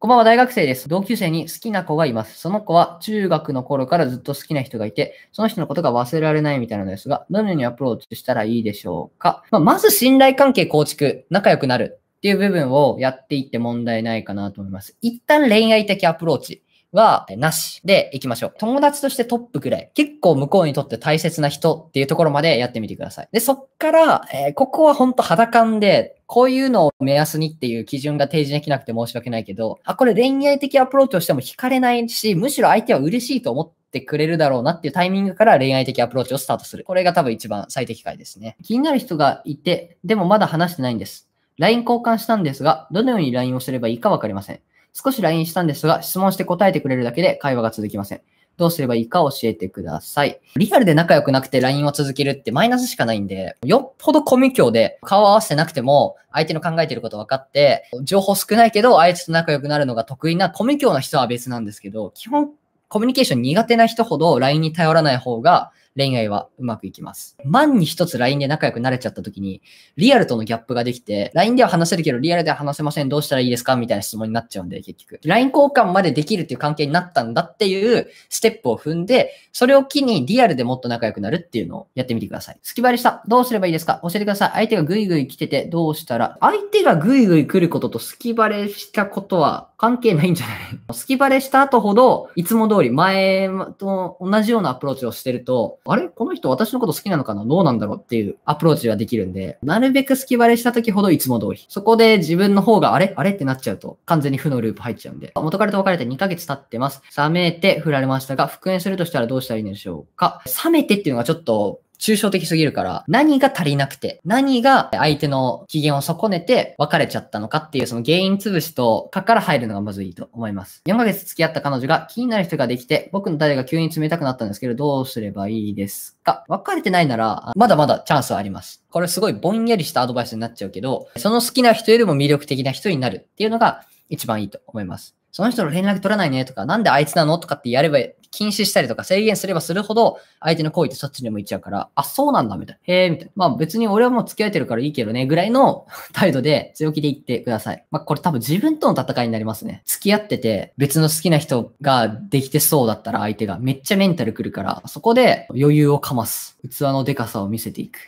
こんばんは、大学生です。同級生に好きな子がいます。その子は中学の頃からずっと好きな人がいて、その人のことが忘れられないみたいなのですが、どのようにアプローチしたらいいでしょうか。まあ、まず信頼関係構築、仲良くなるっていう部分をやっていって問題ないかなと思います。一旦恋愛的アプローチ。はなしでいきましょう。友達としてトップくらい。結構向こうにとって大切な人っていうところまでやってみてください。で、そっから、えー、ここはほんと裸感で、こういうのを目安にっていう基準が提示できなくて申し訳ないけど、あ、これ恋愛的アプローチをしても惹かれないし、むしろ相手は嬉しいと思っててくれるだろうなっていうタイミングから恋愛的アプローチをスタートする。これが多分一番最適解ですね。気になる人がいて、でもまだ話してないんです。LINE 交換したんですが、どのように LINE をすればいいかわかりません。少し LINE したんですが、質問して答えてくれるだけで会話が続きません。どうすればいいか教えてください。リアルで仲良くなくて LINE を続けるってマイナスしかないんで、よっぽどコミュ強で顔合わせてなくても相手の考えてること分かって、情報少ないけどあいつと仲良くなるのが得意なコミュ強な人は別なんですけど、基本コミュニケーション苦手な人ほど LINE に頼らない方が恋愛はうまくいきます。万に一つ LINE で仲良くなれちゃった時に、リアルとのギャップができて、LINE では話せるけど、リアルでは話せません。どうしたらいいですかみたいな質問になっちゃうんで、結局。LINE 交換までできるっていう関係になったんだっていうステップを踏んで、それを機にリアルでもっと仲良くなるっていうのをやってみてください。隙張りした。どうすればいいですか教えてください。相手がグイグイ来ててどうしたら、相手がグイグイ来ることと隙バれしたことは関係ないんじゃない隙バレした後ほど、いつも通り前と同じようなアプローチをしてると、あれこの人私のこと好きなのかなどうなんだろうっていうアプローチができるんで、なるべく隙バレした時ほどいつも通り。そこで自分の方があれあれってなっちゃうと、完全に負のループ入っちゃうんで。元彼と別れて2ヶ月経ってます。冷めて振られましたが、復縁するとしたらどうしたらいいんでしょうか冷めてっていうのがちょっと抽象的すぎるから、何が足りなくて、何が相手の機嫌を損ねて別れちゃったのかっていうその原因潰しとかから入るのがまずいいと思います。4ヶ月付き合った彼女が気になる人ができて、僕の誰が急に冷たくなったんですけど、どうすればいいですか別れてないなら、まだまだチャンスはあります。これすごいぼんやりしたアドバイスになっちゃうけど、その好きな人よりも魅力的な人になるっていうのが一番いいと思います。その人の連絡取らないねとか、なんであいつなのとかってやれば、禁止したりとか制限すればするほど、相手の行為ってそっちにもいっちゃうから、あ、そうなんだ、みたいな。へえ、みたいな。まあ別に俺はもう付き合えてるからいいけどね、ぐらいの 態度で強気で言ってください。まあこれ多分自分との戦いになりますね。付き合ってて、別の好きな人ができてそうだったら相手がめっちゃメンタル来るから、そこで余裕をかます。器のデカさを見せていく。